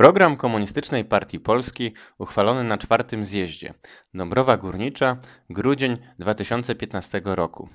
Program Komunistycznej Partii Polski uchwalony na czwartym zjeździe. Dąbrowa Górnicza, grudzień 2015 roku.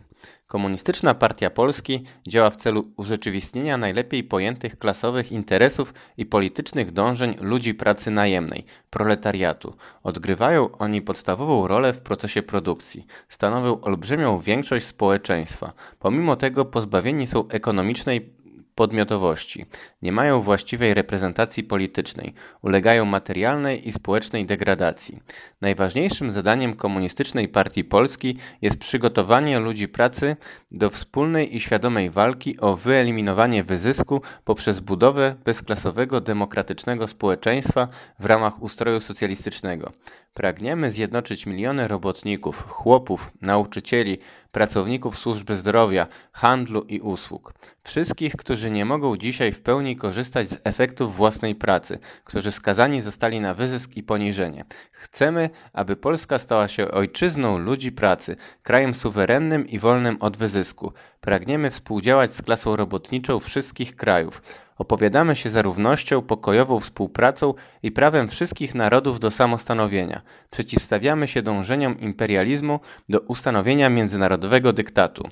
Komunistyczna Partia Polski działa w celu urzeczywistnienia najlepiej pojętych klasowych interesów i politycznych dążeń ludzi pracy najemnej, proletariatu. Odgrywają oni podstawową rolę w procesie produkcji. Stanowią olbrzymią większość społeczeństwa. Pomimo tego pozbawieni są ekonomicznej podmiotowości, nie mają właściwej reprezentacji politycznej, ulegają materialnej i społecznej degradacji. Najważniejszym zadaniem Komunistycznej Partii Polski jest przygotowanie ludzi pracy do wspólnej i świadomej walki o wyeliminowanie wyzysku poprzez budowę bezklasowego demokratycznego społeczeństwa w ramach ustroju socjalistycznego. Pragniemy zjednoczyć miliony robotników, chłopów, nauczycieli, pracowników służby zdrowia, handlu i usług. Wszystkich, którzy nie mogą dzisiaj w pełni korzystać z efektów własnej pracy, którzy skazani zostali na wyzysk i poniżenie. Chcemy, aby Polska stała się ojczyzną ludzi pracy, krajem suwerennym i wolnym od wyzysku. Pragniemy współdziałać z klasą robotniczą wszystkich krajów. Opowiadamy się za równością, pokojową współpracą i prawem wszystkich narodów do samostanowienia. Przeciwstawiamy się dążeniom imperializmu do ustanowienia międzynarodowego dyktatu.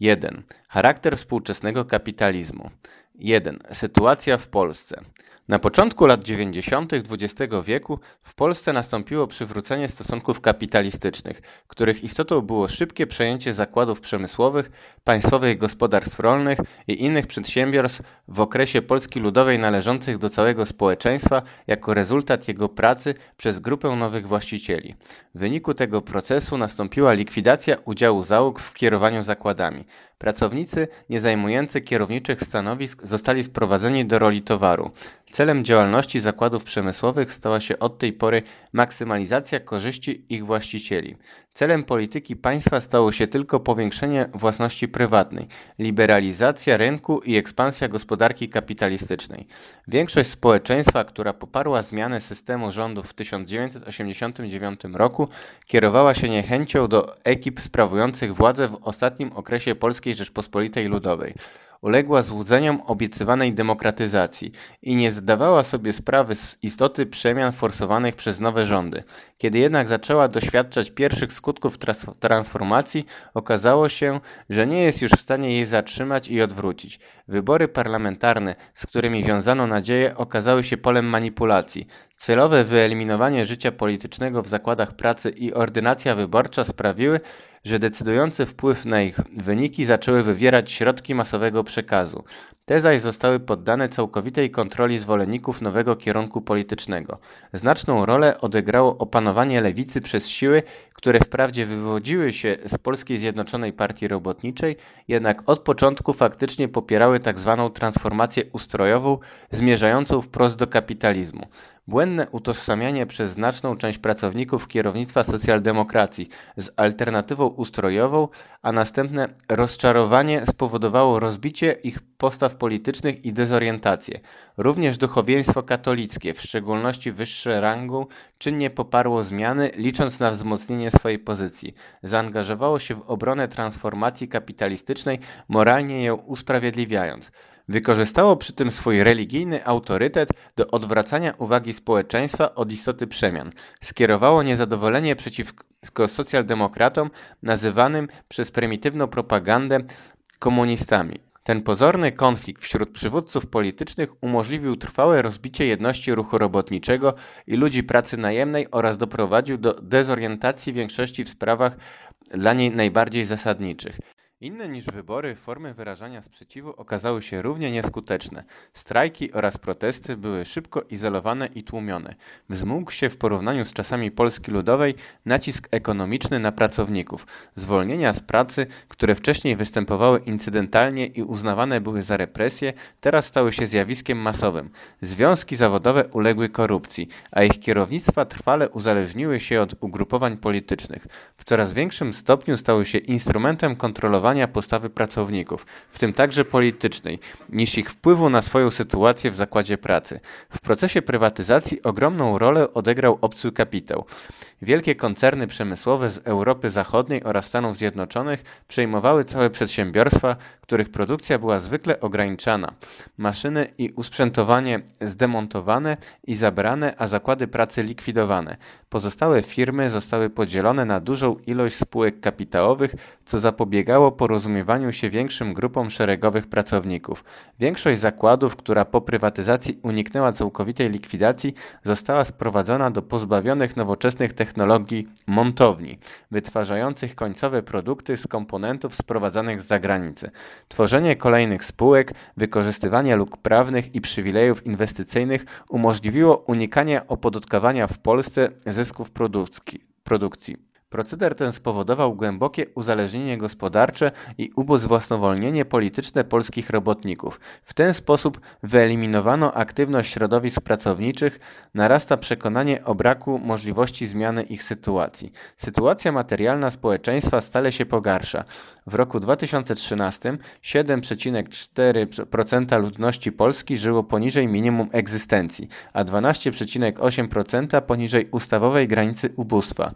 1. Charakter współczesnego kapitalizmu. 1. Sytuacja w Polsce. Na początku lat 90. XX wieku w Polsce nastąpiło przywrócenie stosunków kapitalistycznych, których istotą było szybkie przejęcie zakładów przemysłowych, państwowych gospodarstw rolnych i innych przedsiębiorstw w okresie Polski Ludowej należących do całego społeczeństwa jako rezultat jego pracy przez grupę nowych właścicieli. W wyniku tego procesu nastąpiła likwidacja udziału załóg w kierowaniu zakładami. Pracownicy nie zajmujący kierowniczych stanowisk zostali sprowadzeni do roli towaru. Celem działalności zakładów przemysłowych stała się od tej pory maksymalizacja korzyści ich właścicieli. Celem polityki państwa stało się tylko powiększenie własności prywatnej, liberalizacja rynku i ekspansja gospodarki kapitalistycznej. Większość społeczeństwa, która poparła zmianę systemu rządów w 1989 roku, kierowała się niechęcią do ekip sprawujących władzę w ostatnim okresie Polskiej Rzeczpospolitej Ludowej. Uległa złudzeniom obiecywanej demokratyzacji i nie zdawała sobie sprawy z istoty przemian forsowanych przez nowe rządy. Kiedy jednak zaczęła doświadczać pierwszych skutków transformacji, okazało się, że nie jest już w stanie jej zatrzymać i odwrócić. Wybory parlamentarne, z którymi wiązano nadzieję, okazały się polem manipulacji. Celowe wyeliminowanie życia politycznego w zakładach pracy i ordynacja wyborcza sprawiły, że decydujący wpływ na ich wyniki zaczęły wywierać środki masowego przekazu te zaś zostały poddane całkowitej kontroli zwolenników nowego kierunku politycznego. Znaczną rolę odegrało opanowanie lewicy przez siły, które wprawdzie wywodziły się z Polskiej Zjednoczonej Partii Robotniczej, jednak od początku faktycznie popierały tzw. Tak transformację ustrojową zmierzającą wprost do kapitalizmu. Błędne utożsamianie przez znaczną część pracowników kierownictwa socjaldemokracji z alternatywą ustrojową, a następne rozczarowanie spowodowało rozbicie ich postaw politycznych i dezorientację. Również duchowieństwo katolickie, w szczególności wyższe rangu, czynnie poparło zmiany, licząc na wzmocnienie swojej pozycji. Zaangażowało się w obronę transformacji kapitalistycznej, moralnie ją usprawiedliwiając. Wykorzystało przy tym swój religijny autorytet do odwracania uwagi społeczeństwa od istoty przemian. Skierowało niezadowolenie przeciwko socjaldemokratom nazywanym przez prymitywną propagandę komunistami. Ten pozorny konflikt wśród przywódców politycznych umożliwił trwałe rozbicie jedności ruchu robotniczego i ludzi pracy najemnej oraz doprowadził do dezorientacji większości w sprawach dla niej najbardziej zasadniczych inne niż wybory formy wyrażania sprzeciwu okazały się równie nieskuteczne. Strajki oraz protesty były szybko izolowane i tłumione. Wzmógł się w porównaniu z czasami Polski Ludowej nacisk ekonomiczny na pracowników. Zwolnienia z pracy, które wcześniej występowały incydentalnie i uznawane były za represje, teraz stały się zjawiskiem masowym. Związki zawodowe uległy korupcji, a ich kierownictwa trwale uzależniły się od ugrupowań politycznych. W coraz większym stopniu stały się instrumentem kontrolowania kształtowania postawy pracowników, w tym także politycznej, niż ich wpływu na swoją sytuację w zakładzie pracy. W procesie prywatyzacji ogromną rolę odegrał obcy kapitał. Wielkie koncerny przemysłowe z Europy Zachodniej oraz Stanów Zjednoczonych przejmowały całe przedsiębiorstwa, których produkcja była zwykle ograniczana. Maszyny i usprzętowanie zdemontowane i zabrane, a zakłady pracy likwidowane. Pozostałe firmy zostały podzielone na dużą ilość spółek kapitałowych, co zapobiegało porozumiewaniu się większym grupom szeregowych pracowników. Większość zakładów, która po prywatyzacji uniknęła całkowitej likwidacji, została sprowadzona do pozbawionych nowoczesnych technologii montowni, wytwarzających końcowe produkty z komponentów sprowadzanych z zagranicy. Tworzenie kolejnych spółek, wykorzystywanie luk prawnych i przywilejów inwestycyjnych umożliwiło unikanie opodatkowania w Polsce zysków produkcji. Proceder ten spowodował głębokie uzależnienie gospodarcze i ubezwłasnowolnienie polityczne polskich robotników. W ten sposób wyeliminowano aktywność środowisk pracowniczych, narasta przekonanie o braku możliwości zmiany ich sytuacji. Sytuacja materialna społeczeństwa stale się pogarsza. W roku 2013 7,4% ludności Polski żyło poniżej minimum egzystencji, a 12,8% poniżej ustawowej granicy ubóstwa.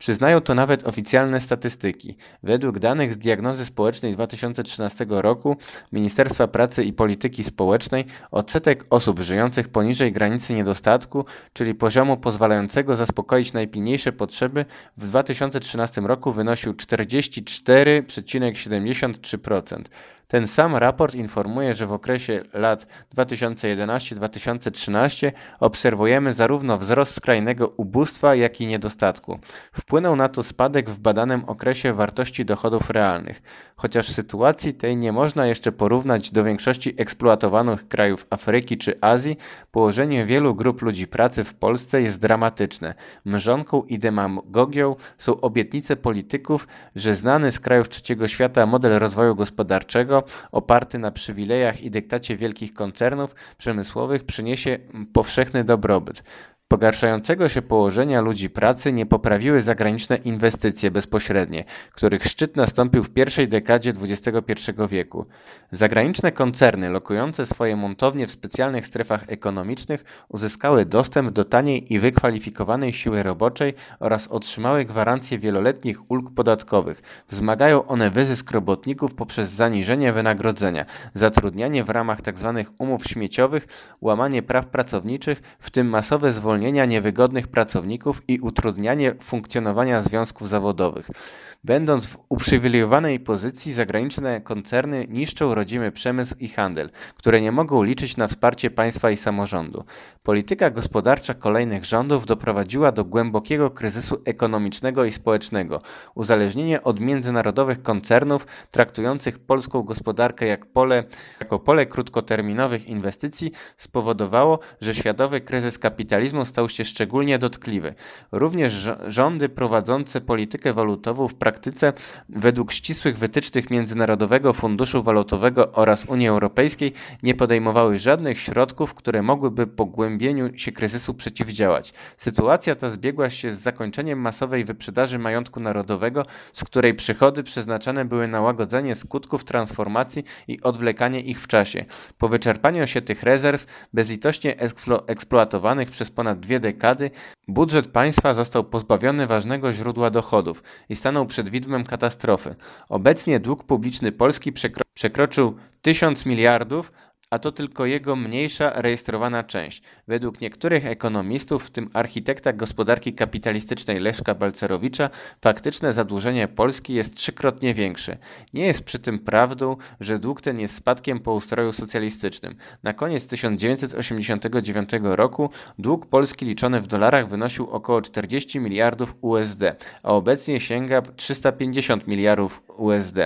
Przyznają to nawet oficjalne statystyki. Według danych z diagnozy społecznej 2013 roku Ministerstwa Pracy i Polityki Społecznej odsetek osób żyjących poniżej granicy niedostatku, czyli poziomu pozwalającego zaspokoić najpilniejsze potrzeby, w 2013 roku wynosił 44,73%. Ten sam raport informuje, że w okresie lat 2011-2013 obserwujemy zarówno wzrost skrajnego ubóstwa, jak i niedostatku. Wpłynął na to spadek w badanym okresie wartości dochodów realnych, chociaż sytuacji tej nie można jeszcze porównać do większości eksploatowanych krajów Afryki czy Azji, położenie wielu grup ludzi pracy w Polsce jest dramatyczne. Mrzonką i demagogią są obietnice polityków, że znany z krajów trzeciego świata model rozwoju gospodarczego oparty na przywilejach i dyktacie wielkich koncernów przemysłowych, przyniesie powszechny dobrobyt. Pogarszającego się położenia ludzi pracy nie poprawiły zagraniczne inwestycje bezpośrednie, których szczyt nastąpił w pierwszej dekadzie XXI wieku. Zagraniczne koncerny lokujące swoje montownie w specjalnych strefach ekonomicznych uzyskały dostęp do taniej i wykwalifikowanej siły roboczej oraz otrzymały gwarancje wieloletnich ulg podatkowych. Wzmagają one wyzysk robotników poprzez zaniżenie wynagrodzenia, zatrudnianie w ramach tzw. Tak umów śmieciowych, łamanie praw pracowniczych, w tym masowe zwolnienie zwolnienia niewygodnych pracowników i utrudnianie funkcjonowania związków zawodowych. Będąc w uprzywilejowanej pozycji, zagraniczne koncerny niszczą rodzimy przemysł i handel, które nie mogą liczyć na wsparcie państwa i samorządu. Polityka gospodarcza kolejnych rządów doprowadziła do głębokiego kryzysu ekonomicznego i społecznego. Uzależnienie od międzynarodowych koncernów traktujących polską gospodarkę jak pole, jako pole krótkoterminowych inwestycji spowodowało, że światowy kryzys kapitalizmu stał się szczególnie dotkliwy. Również rządy prowadzące politykę walutową w praktyce praktyce według ścisłych wytycznych Międzynarodowego Funduszu Walutowego oraz Unii Europejskiej nie podejmowały żadnych środków, które mogłyby pogłębieniu się kryzysu przeciwdziałać. Sytuacja ta zbiegła się z zakończeniem masowej wyprzedaży majątku narodowego, z której przychody przeznaczane były na łagodzenie skutków transformacji i odwlekanie ich w czasie. Po wyczerpaniu się tych rezerw, bezlitośnie eksplo eksploatowanych przez ponad dwie dekady, budżet państwa został pozbawiony ważnego źródła dochodów i stanął przed przed widmem katastrofy. Obecnie dług publiczny Polski przekroczył 1000 miliardów, a to tylko jego mniejsza rejestrowana część. Według niektórych ekonomistów, w tym architekta gospodarki kapitalistycznej Leszka Balcerowicza, faktyczne zadłużenie Polski jest trzykrotnie większe. Nie jest przy tym prawdą, że dług ten jest spadkiem po ustroju socjalistycznym. Na koniec 1989 roku dług Polski liczony w dolarach wynosił około 40 miliardów USD, a obecnie sięga 350 miliardów USD.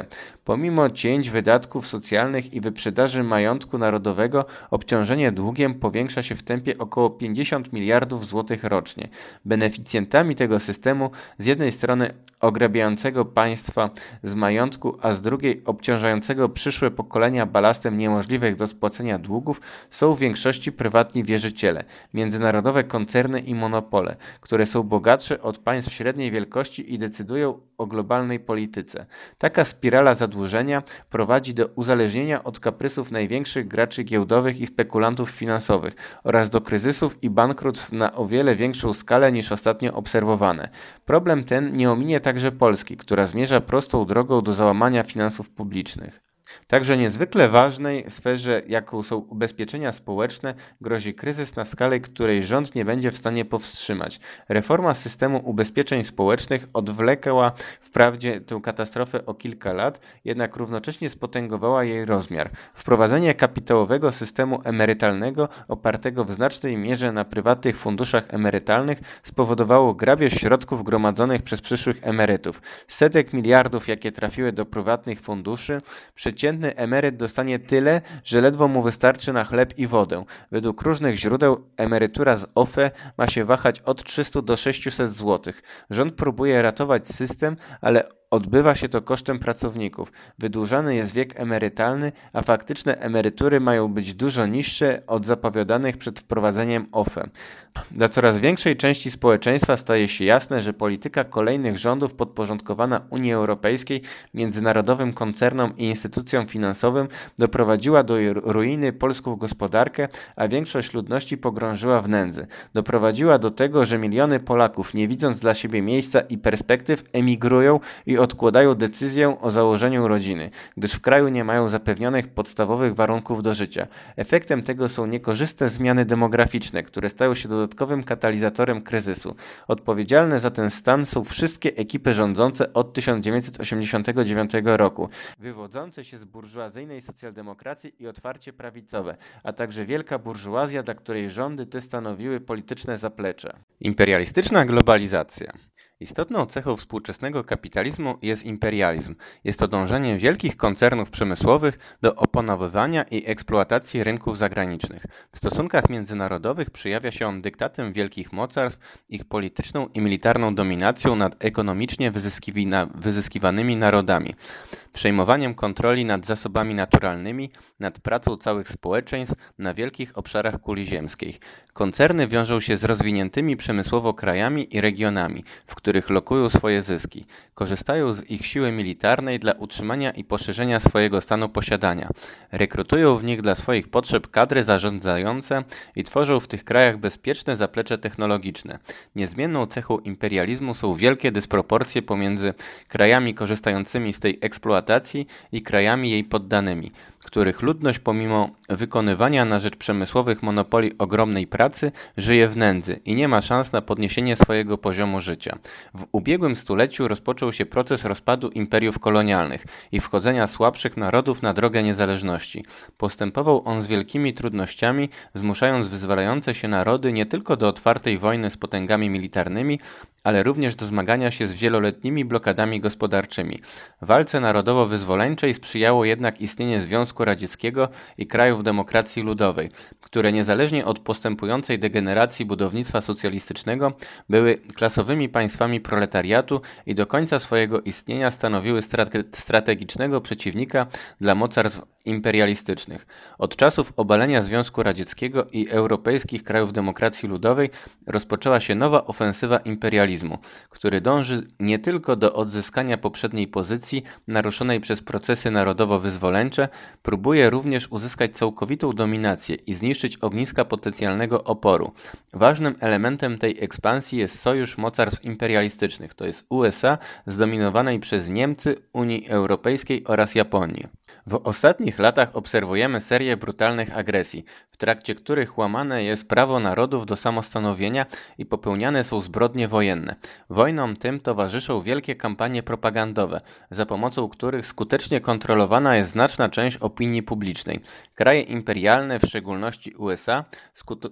Pomimo cięć wydatków socjalnych i wyprzedaży majątku narodowego, narodowego obciążenie długiem powiększa się w tempie około 50 miliardów złotych rocznie. Beneficjentami tego systemu z jednej strony ograbiającego państwa z majątku, a z drugiej obciążającego przyszłe pokolenia balastem niemożliwych do spłacenia długów są w większości prywatni wierzyciele, międzynarodowe koncerny i monopole, które są bogatsze od państw średniej wielkości i decydują o globalnej polityce. Taka spirala zadłużenia prowadzi do uzależnienia od kaprysów największych graczy graczy giełdowych i spekulantów finansowych oraz do kryzysów i bankructw na o wiele większą skalę niż ostatnio obserwowane. Problem ten nie ominie także Polski, która zmierza prostą drogą do załamania finansów publicznych. Także niezwykle ważnej sferze, jaką są ubezpieczenia społeczne, grozi kryzys na skalę, której rząd nie będzie w stanie powstrzymać. Reforma systemu ubezpieczeń społecznych odwlekała wprawdzie tę katastrofę o kilka lat, jednak równocześnie spotęgowała jej rozmiar. Wprowadzenie kapitałowego systemu emerytalnego opartego w znacznej mierze na prywatnych funduszach emerytalnych spowodowało grabież środków gromadzonych przez przyszłych emerytów. Setek miliardów, jakie trafiły do prywatnych funduszy, przeciętnie przeciętny emeryt dostanie tyle, że ledwo mu wystarczy na chleb i wodę. Według różnych źródeł emerytura z OFE ma się wahać od 300 do 600 zł. Rząd próbuje ratować system, ale Odbywa się to kosztem pracowników, wydłużany jest wiek emerytalny, a faktyczne emerytury mają być dużo niższe od zapowiadanych przed wprowadzeniem OFE. Dla coraz większej części społeczeństwa staje się jasne, że polityka kolejnych rządów podporządkowana Unii Europejskiej, międzynarodowym koncernom i instytucjom finansowym doprowadziła do ruiny polską gospodarkę, a większość ludności pogrążyła w nędzy. Doprowadziła do tego, że miliony Polaków, nie widząc dla siebie miejsca i perspektyw, emigrują i odkładają decyzję o założeniu rodziny, gdyż w kraju nie mają zapewnionych podstawowych warunków do życia. Efektem tego są niekorzystne zmiany demograficzne, które stają się dodatkowym katalizatorem kryzysu. Odpowiedzialne za ten stan są wszystkie ekipy rządzące od 1989 roku, wywodzące się z burżuazyjnej socjaldemokracji i otwarcie prawicowe, a także wielka burżuazja, dla której rządy te stanowiły polityczne zaplecze. Imperialistyczna globalizacja. Istotną cechą współczesnego kapitalizmu jest imperializm. Jest to dążenie wielkich koncernów przemysłowych do opanowywania i eksploatacji rynków zagranicznych. W stosunkach międzynarodowych przejawia się on dyktatem wielkich mocarstw, ich polityczną i militarną dominacją nad ekonomicznie wyzyskiwanymi narodami, przejmowaniem kontroli nad zasobami naturalnymi, nad pracą całych społeczeństw na wielkich obszarach kuli ziemskiej. Koncerny wiążą się z rozwiniętymi przemysłowo krajami i regionami, w których lokują swoje zyski, korzystają z ich siły militarnej dla utrzymania i poszerzenia swojego stanu posiadania, rekrutują w nich dla swoich potrzeb kadry zarządzające i tworzą w tych krajach bezpieczne zaplecze technologiczne. Niezmienną cechą imperializmu są wielkie dysproporcje pomiędzy krajami korzystającymi z tej eksploatacji i krajami jej poddanymi, których ludność pomimo wykonywania na rzecz przemysłowych monopoli ogromnej pracy żyje w nędzy i nie ma szans na podniesienie swojego poziomu życia. W ubiegłym stuleciu rozpoczął się proces rozpadu imperiów kolonialnych i wchodzenia słabszych narodów na drogę niezależności. Postępował on z wielkimi trudnościami, zmuszając wyzwalające się narody nie tylko do otwartej wojny z potęgami militarnymi, ale również do zmagania się z wieloletnimi blokadami gospodarczymi. Walce narodowo-wyzwoleńczej sprzyjało jednak istnienie Związku Radzieckiego i krajów demokracji ludowej, które niezależnie od postępującej degeneracji budownictwa socjalistycznego były klasowymi państwami państwami proletariatu i do końca swojego istnienia stanowiły strategicznego przeciwnika dla mocarstw imperialistycznych. Od czasów obalenia Związku Radzieckiego i europejskich krajów demokracji ludowej rozpoczęła się nowa ofensywa imperializmu, który dąży nie tylko do odzyskania poprzedniej pozycji naruszonej przez procesy narodowo-wyzwoleńcze, próbuje również uzyskać całkowitą dominację i zniszczyć ogniska potencjalnego oporu. Ważnym elementem tej ekspansji jest sojusz mocarstw imperialistycznych, to jest USA zdominowanej przez Niemcy, Unii Europejskiej oraz Japonii. W ostatnich latach obserwujemy serię brutalnych agresji, w trakcie których łamane jest prawo narodów do samostanowienia i popełniane są zbrodnie wojenne. Wojnom tym towarzyszą wielkie kampanie propagandowe, za pomocą których skutecznie kontrolowana jest znaczna część opinii publicznej. Kraje imperialne, w szczególności USA,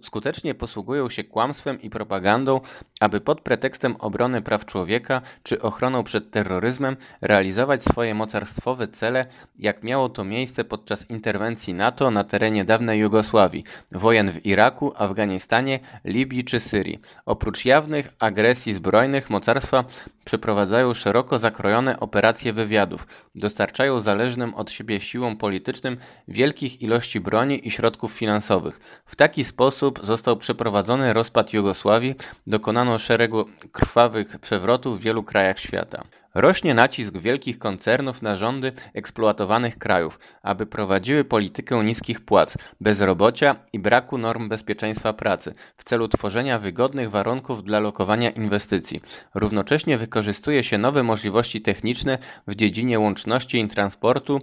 skutecznie posługują się kłamstwem i propagandą, aby pod pretekstem obrony praw człowieka czy ochroną przed terroryzmem realizować swoje mocarstwowe cele, jak miało Miało to miejsce podczas interwencji NATO na terenie dawnej Jugosławii, wojen w Iraku, Afganistanie, Libii czy Syrii. Oprócz jawnych agresji zbrojnych mocarstwa przeprowadzają szeroko zakrojone operacje wywiadów, dostarczają zależnym od siebie siłom politycznym wielkich ilości broni i środków finansowych. W taki sposób został przeprowadzony rozpad Jugosławii, dokonano szeregu krwawych przewrotów w wielu krajach świata. Rośnie nacisk wielkich koncernów na rządy eksploatowanych krajów, aby prowadziły politykę niskich płac, bezrobocia i braku norm bezpieczeństwa pracy w celu tworzenia wygodnych warunków dla lokowania inwestycji. Równocześnie wykorzystuje się nowe możliwości techniczne w dziedzinie łączności i transportu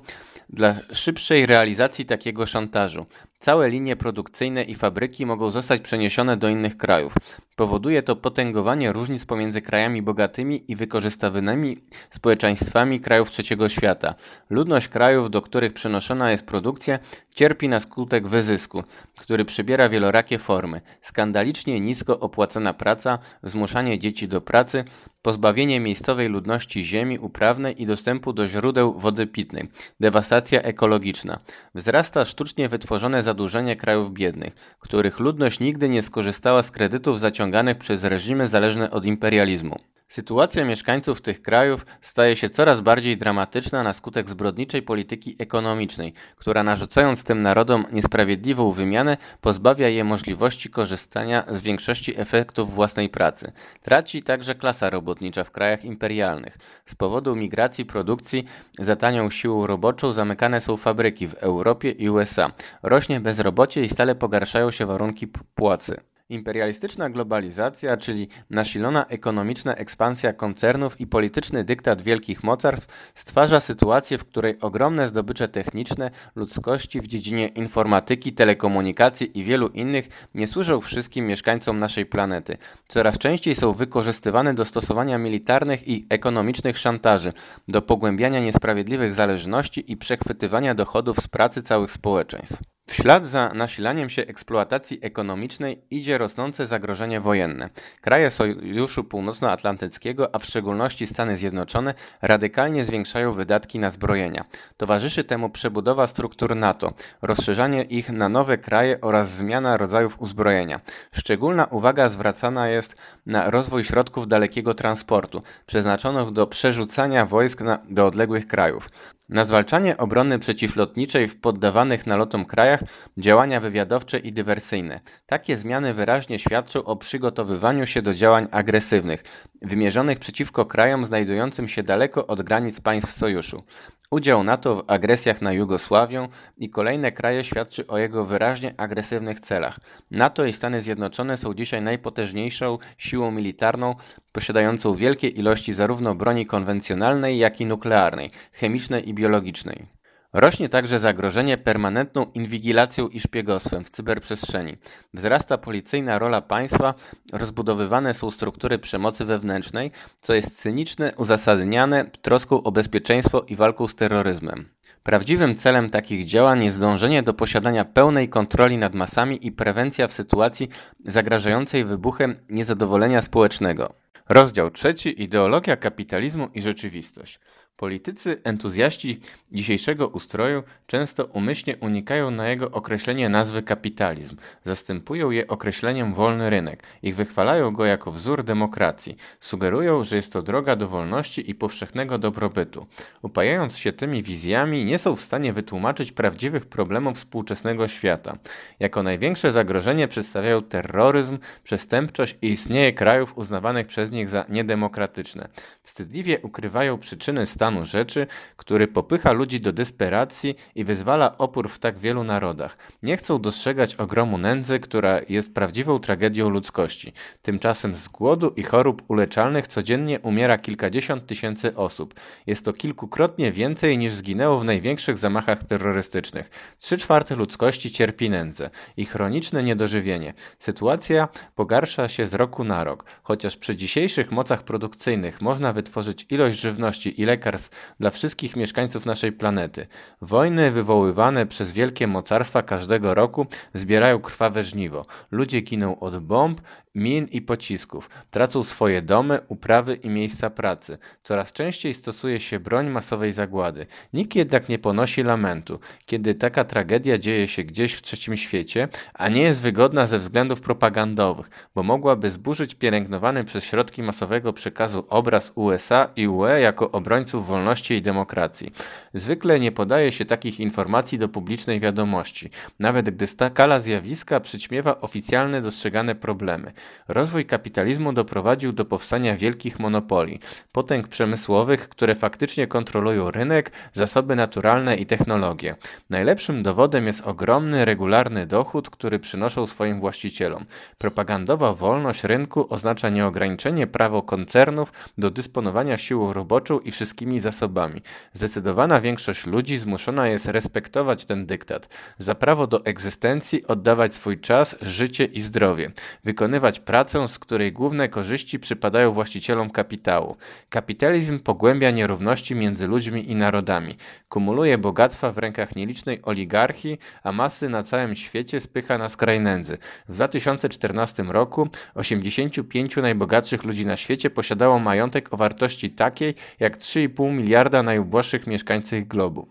dla szybszej realizacji takiego szantażu. Całe linie produkcyjne i fabryki mogą zostać przeniesione do innych krajów. Powoduje to potęgowanie różnic pomiędzy krajami bogatymi i wykorzystywanymi społeczeństwami krajów trzeciego świata. Ludność krajów, do których przenoszona jest produkcja, cierpi na skutek wyzysku, który przybiera wielorakie formy: skandalicznie nisko opłacana praca, zmuszanie dzieci do pracy, pozbawienie miejscowej ludności ziemi uprawnej i dostępu do źródeł wody pitnej, dewastacja ekologiczna. Wzrasta sztucznie wytworzone zadłużenie krajów biednych, których ludność nigdy nie skorzystała z kredytów zaciąganych przez reżimy zależne od imperializmu Sytuacja mieszkańców tych krajów staje się coraz bardziej dramatyczna na skutek zbrodniczej polityki ekonomicznej, która narzucając tym narodom niesprawiedliwą wymianę, pozbawia je możliwości korzystania z większości efektów własnej pracy. Traci także klasa robotnicza w krajach imperialnych. Z powodu migracji produkcji za tanią siłą roboczą zamykane są fabryki w Europie i USA. Rośnie bezrobocie i stale pogarszają się warunki płacy. Imperialistyczna globalizacja, czyli nasilona ekonomiczna ekspansja koncernów i polityczny dyktat wielkich mocarstw stwarza sytuację, w której ogromne zdobycze techniczne ludzkości w dziedzinie informatyki, telekomunikacji i wielu innych nie służą wszystkim mieszkańcom naszej planety. Coraz częściej są wykorzystywane do stosowania militarnych i ekonomicznych szantaży, do pogłębiania niesprawiedliwych zależności i przechwytywania dochodów z pracy całych społeczeństw. W ślad za nasilaniem się eksploatacji ekonomicznej idzie rosnące zagrożenie wojenne. Kraje Sojuszu Północnoatlantyckiego, a w szczególności Stany Zjednoczone, radykalnie zwiększają wydatki na zbrojenia. Towarzyszy temu przebudowa struktur NATO, rozszerzanie ich na nowe kraje oraz zmiana rodzajów uzbrojenia. Szczególna uwaga zwracana jest na rozwój środków dalekiego transportu, przeznaczonych do przerzucania wojsk na, do odległych krajów na zwalczanie obrony przeciwlotniczej w poddawanych nalotom krajach działania wywiadowcze i dywersyjne. Takie zmiany wyraźnie świadczą o przygotowywaniu się do działań agresywnych, wymierzonych przeciwko krajom znajdującym się daleko od granic państw sojuszu. Udział NATO w agresjach na Jugosławię i kolejne kraje świadczy o jego wyraźnie agresywnych celach. NATO i Stany Zjednoczone są dzisiaj najpotężniejszą siłą militarną, posiadającą wielkie ilości zarówno broni konwencjonalnej, jak i nuklearnej, chemicznej i biologicznej. Rośnie także zagrożenie permanentną inwigilacją i szpiegostwem w cyberprzestrzeni. Wzrasta policyjna rola państwa, rozbudowywane są struktury przemocy wewnętrznej, co jest cyniczne, uzasadniane troską o bezpieczeństwo i walką z terroryzmem. Prawdziwym celem takich działań jest dążenie do posiadania pełnej kontroli nad masami i prewencja w sytuacji zagrażającej wybuchem niezadowolenia społecznego. Rozdział trzeci Ideologia kapitalizmu i rzeczywistość. Politycy entuzjaści dzisiejszego ustroju często umyślnie unikają na jego określenie nazwy kapitalizm, zastępują je określeniem wolny rynek i wychwalają go jako wzór demokracji, sugerują, że jest to droga do wolności i powszechnego dobrobytu. Upajając się tymi wizjami, nie są w stanie wytłumaczyć prawdziwych problemów współczesnego świata. Jako największe zagrożenie przedstawiają terroryzm, przestępczość i istnienie krajów uznawanych przez nich za niedemokratyczne. Wstydliwie ukrywają przyczyny stanu stanu rzeczy, który popycha ludzi do desperacji i wyzwala opór w tak wielu narodach. Nie chcą dostrzegać ogromu nędzy, która jest prawdziwą tragedią ludzkości. Tymczasem z głodu i chorób uleczalnych codziennie umiera kilkadziesiąt tysięcy osób. Jest to kilkukrotnie więcej niż zginęło w największych zamachach terrorystycznych. Trzy czwarte ludzkości cierpi nędzę i chroniczne niedożywienie. Sytuacja pogarsza się z roku na rok. Chociaż przy dzisiejszych mocach produkcyjnych można wytworzyć ilość żywności i lekarstw dla wszystkich mieszkańców naszej planety. Wojny wywoływane przez wielkie mocarstwa każdego roku zbierają krwawe żniwo. Ludzie giną od bomb, min i pocisków, tracą swoje domy, uprawy i miejsca pracy. Coraz częściej stosuje się broń masowej zagłady. Nikt jednak nie ponosi lamentu, kiedy taka tragedia dzieje się gdzieś w trzecim świecie, a nie jest wygodna ze względów propagandowych, bo mogłaby zburzyć pielęgnowany przez środki masowego przekazu obraz USA i UE jako obrońców wolności i demokracji. Zwykle nie podaje się takich informacji do publicznej wiadomości, nawet gdy skala zjawiska przyćmiewa oficjalne dostrzegane problemy. Rozwój kapitalizmu doprowadził do powstania wielkich monopolii, potęg przemysłowych, które faktycznie kontrolują rynek, zasoby naturalne i technologie. Najlepszym dowodem jest ogromny, regularny dochód, który przynoszą swoim właścicielom. Propagandowa wolność rynku oznacza nieograniczenie prawo koncernów do dysponowania siłą roboczą i wszystkimi zasobami. Zdecydowana większość ludzi zmuszona jest respektować ten dyktat. Za prawo do egzystencji oddawać swój czas, życie i zdrowie. Wykonywać pracę, z której główne korzyści przypadają właścicielom kapitału. Kapitalizm pogłębia nierówności między ludźmi i narodami. Kumuluje bogactwa w rękach nielicznej oligarchii, a masy na całym świecie spycha na skraj nędzy. W 2014 roku 85 najbogatszych ludzi na świecie posiadało majątek o wartości takiej jak 3,5 3,5 miliarda najuboższych mieszkańców globu.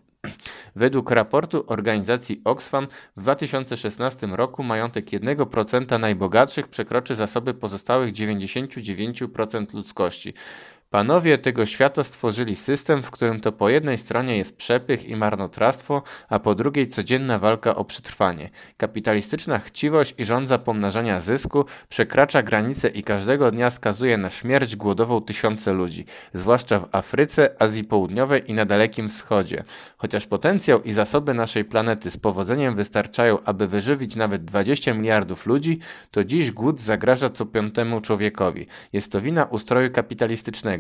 Według raportu organizacji Oxfam w 2016 roku majątek 1% najbogatszych przekroczy zasoby pozostałych 99% ludzkości. Panowie tego świata stworzyli system, w którym to po jednej stronie jest przepych i marnotrawstwo, a po drugiej codzienna walka o przetrwanie. Kapitalistyczna chciwość i żądza pomnażania zysku przekracza granice i każdego dnia skazuje na śmierć głodową tysiące ludzi, zwłaszcza w Afryce, Azji Południowej i na Dalekim Wschodzie. Chociaż potencjał i zasoby naszej planety z powodzeniem wystarczają, aby wyżywić nawet 20 miliardów ludzi, to dziś głód zagraża co piątemu człowiekowi. Jest to wina ustroju kapitalistycznego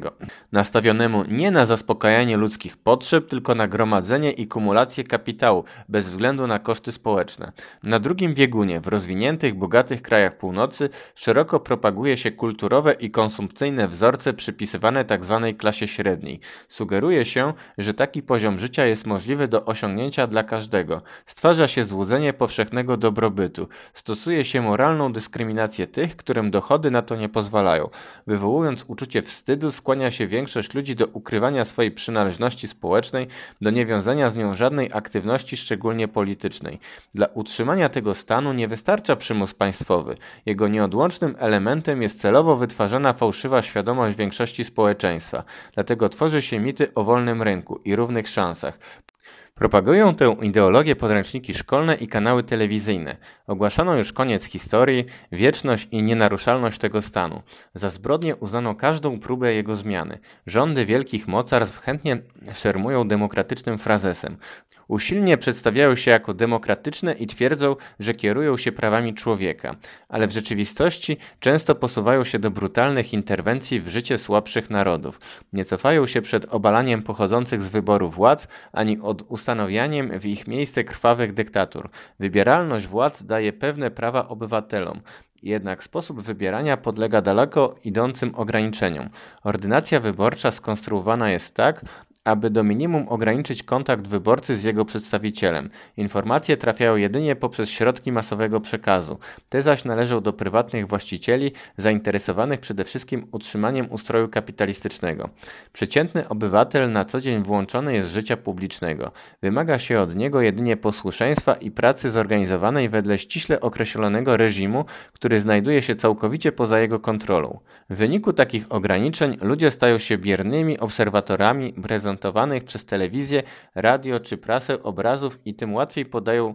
nastawionemu nie na zaspokajanie ludzkich potrzeb, tylko na gromadzenie i kumulację kapitału bez względu na koszty społeczne. Na drugim biegunie, w rozwiniętych, bogatych krajach północy, szeroko propaguje się kulturowe i konsumpcyjne wzorce przypisywane tzw. Tak klasie średniej. Sugeruje się, że taki poziom życia jest możliwy do osiągnięcia dla każdego. Stwarza się złudzenie powszechnego dobrobytu. Stosuje się moralną dyskryminację tych, którym dochody na to nie pozwalają, wywołując uczucie wstydu, skuteczności skłania się większość ludzi do ukrywania swojej przynależności społecznej, do niewiązania z nią żadnej aktywności, szczególnie politycznej. Dla utrzymania tego stanu nie wystarcza przymus państwowy. Jego nieodłącznym elementem jest celowo wytwarzana fałszywa świadomość większości społeczeństwa. Dlatego tworzy się mity o wolnym rynku i równych szansach, Propagują tę ideologię podręczniki szkolne i kanały telewizyjne. Ogłaszano już koniec historii, wieczność i nienaruszalność tego stanu. Za zbrodnię uznano każdą próbę jego zmiany. Rządy wielkich mocarstw chętnie szermują demokratycznym frazesem. Usilnie przedstawiają się jako demokratyczne i twierdzą, że kierują się prawami człowieka, ale w rzeczywistości często posuwają się do brutalnych interwencji w życie słabszych narodów. Nie cofają się przed obalaniem pochodzących z wyboru władz, ani od ustanawianiem w ich miejsce krwawych dyktatur. Wybieralność władz daje pewne prawa obywatelom. Jednak sposób wybierania podlega daleko idącym ograniczeniom. Ordynacja wyborcza skonstruowana jest tak, aby do minimum ograniczyć kontakt wyborcy z jego przedstawicielem. Informacje trafiają jedynie poprzez środki masowego przekazu. Te zaś należą do prywatnych właścicieli zainteresowanych przede wszystkim utrzymaniem ustroju kapitalistycznego. Przeciętny obywatel na co dzień włączony jest z życia publicznego. Wymaga się od niego jedynie posłuszeństwa i pracy zorganizowanej wedle ściśle określonego reżimu, który znajduje się całkowicie poza jego kontrolą. W wyniku takich ograniczeń ludzie stają się biernymi obserwatorami prezentowanych prezentowanych przez telewizję, radio czy prasę obrazów i tym łatwiej podają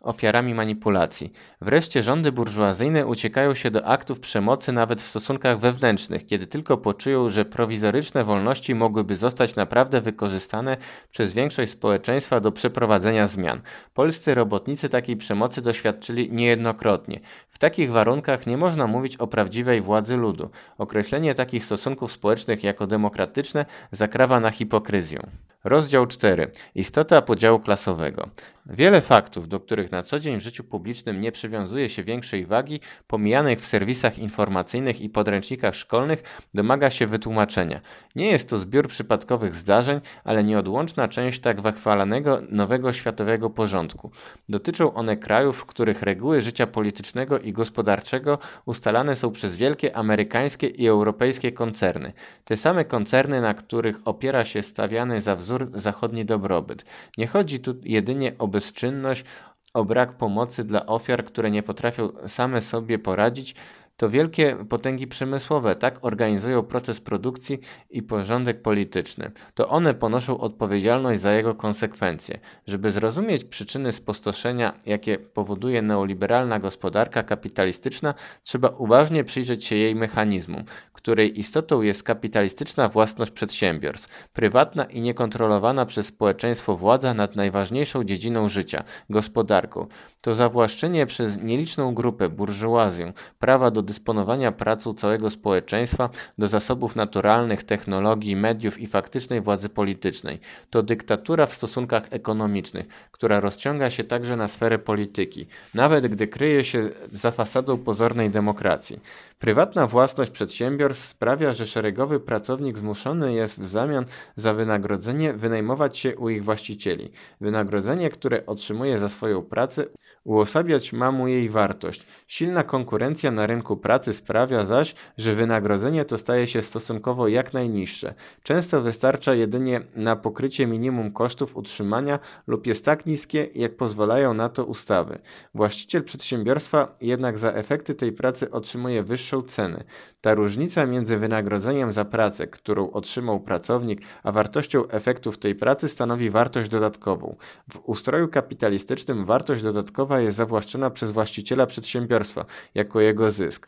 ofiarami manipulacji. Wreszcie rządy burżuazyjne uciekają się do aktów przemocy nawet w stosunkach wewnętrznych, kiedy tylko poczują, że prowizoryczne wolności mogłyby zostać naprawdę wykorzystane przez większość społeczeństwa do przeprowadzenia zmian. Polscy robotnicy takiej przemocy doświadczyli niejednokrotnie. W takich warunkach nie można mówić o prawdziwej władzy ludu. Określenie takich stosunków społecznych jako demokratyczne zakrawa na hipokryzję. Rozdział 4. Istota podziału klasowego. Wiele faktów, do których których na co dzień w życiu publicznym nie przywiązuje się większej wagi, pomijanych w serwisach informacyjnych i podręcznikach szkolnych, domaga się wytłumaczenia. Nie jest to zbiór przypadkowych zdarzeń, ale nieodłączna część tak wachwalanego nowego światowego porządku. Dotyczą one krajów, w których reguły życia politycznego i gospodarczego ustalane są przez wielkie amerykańskie i europejskie koncerny. Te same koncerny, na których opiera się stawiany za wzór zachodni dobrobyt. Nie chodzi tu jedynie o bezczynność, o brak pomocy dla ofiar, które nie potrafią same sobie poradzić to wielkie potęgi przemysłowe tak organizują proces produkcji i porządek polityczny. To one ponoszą odpowiedzialność za jego konsekwencje. Żeby zrozumieć przyczyny spustoszenia, jakie powoduje neoliberalna gospodarka kapitalistyczna, trzeba uważnie przyjrzeć się jej mechanizmom, której istotą jest kapitalistyczna własność przedsiębiorstw, prywatna i niekontrolowana przez społeczeństwo władza nad najważniejszą dziedziną życia gospodarką. To zawłaszczenie przez nieliczną grupę burżuazję prawa do dysponowania pracą całego społeczeństwa do zasobów naturalnych, technologii, mediów i faktycznej władzy politycznej. To dyktatura w stosunkach ekonomicznych, która rozciąga się także na sferę polityki, nawet gdy kryje się za fasadą pozornej demokracji. Prywatna własność przedsiębiorstw sprawia, że szeregowy pracownik zmuszony jest w zamian za wynagrodzenie wynajmować się u ich właścicieli. Wynagrodzenie, które otrzymuje za swoją pracę, uosabiać ma mu jej wartość. Silna konkurencja na rynku pracy sprawia zaś, że wynagrodzenie to staje się stosunkowo jak najniższe. Często wystarcza jedynie na pokrycie minimum kosztów utrzymania lub jest tak niskie, jak pozwalają na to ustawy. Właściciel przedsiębiorstwa jednak za efekty tej pracy otrzymuje wyższą cenę. Ta różnica między wynagrodzeniem za pracę, którą otrzymał pracownik, a wartością efektów tej pracy stanowi wartość dodatkową. W ustroju kapitalistycznym wartość dodatkowa jest zawłaszczona przez właściciela przedsiębiorstwa jako jego zysk.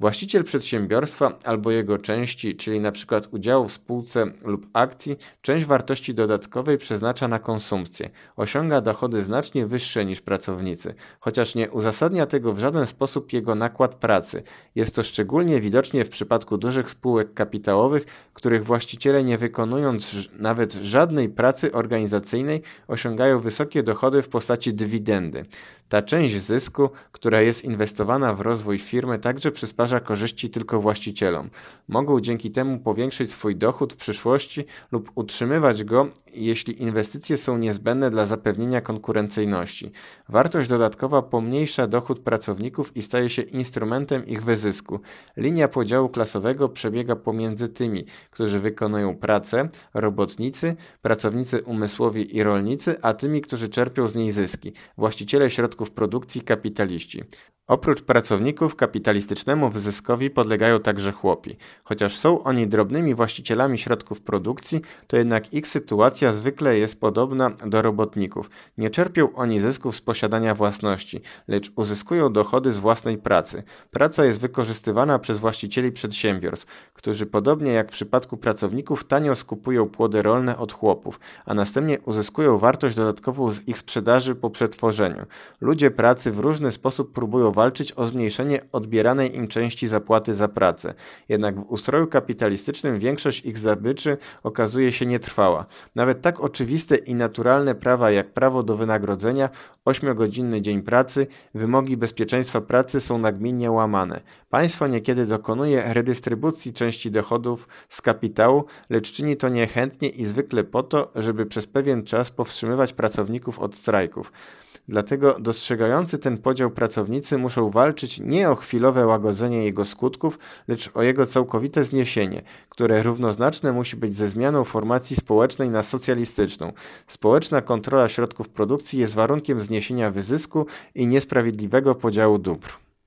Właściciel przedsiębiorstwa albo jego części, czyli np. udziału w spółce lub akcji, część wartości dodatkowej przeznacza na konsumpcję. Osiąga dochody znacznie wyższe niż pracownicy, chociaż nie uzasadnia tego w żaden sposób jego nakład pracy. Jest to szczególnie widocznie w przypadku dużych spółek kapitałowych, których właściciele nie wykonując nawet żadnej pracy organizacyjnej osiągają wysokie dochody w postaci dywidendy. Ta część zysku, która jest inwestowana w rozwój firmy, także przyspasza dostarcza korzyści tylko właścicielom. Mogą dzięki temu powiększyć swój dochód w przyszłości lub utrzymywać go, jeśli inwestycje są niezbędne dla zapewnienia konkurencyjności. Wartość dodatkowa pomniejsza dochód pracowników i staje się instrumentem ich wyzysku. Linia podziału klasowego przebiega pomiędzy tymi, którzy wykonują pracę, robotnicy, pracownicy umysłowi i rolnicy, a tymi, którzy czerpią z niej zyski, właściciele środków produkcji, kapitaliści. Oprócz pracowników kapitalistycznemu wyzyskowi podlegają także chłopi. Chociaż są oni drobnymi właścicielami środków produkcji, to jednak ich sytuacja zwykle jest podobna do robotników. Nie czerpią oni zysków z posiadania własności, lecz uzyskują dochody z własnej pracy. Praca jest wykorzystywana przez właścicieli przedsiębiorstw, którzy podobnie jak w przypadku pracowników tanio skupują płody rolne od chłopów, a następnie uzyskują wartość dodatkową z ich sprzedaży po przetworzeniu. Ludzie pracy w różny sposób próbują walczyć o zmniejszenie odbieranej im części zapłaty za pracę. Jednak w ustroju kapitalistycznym większość ich zabyczy okazuje się nietrwała. Nawet tak oczywiste i naturalne prawa jak prawo do wynagrodzenia, 8-godzinny dzień pracy, wymogi bezpieczeństwa pracy są nagminnie łamane. Państwo niekiedy dokonuje redystrybucji części dochodów z kapitału, lecz czyni to niechętnie i zwykle po to, żeby przez pewien czas powstrzymywać pracowników od strajków. Dlatego dostrzegający ten podział pracownicy muszą walczyć nie o chwilowe łagodzenie jego skutków, lecz o jego całkowite zniesienie, które równoznaczne musi być ze zmianą formacji społecznej na socjalistyczną. Społeczna kontrola środków produkcji jest warunkiem zniesienia wyzysku i niesprawiedliwego podziału dóbr.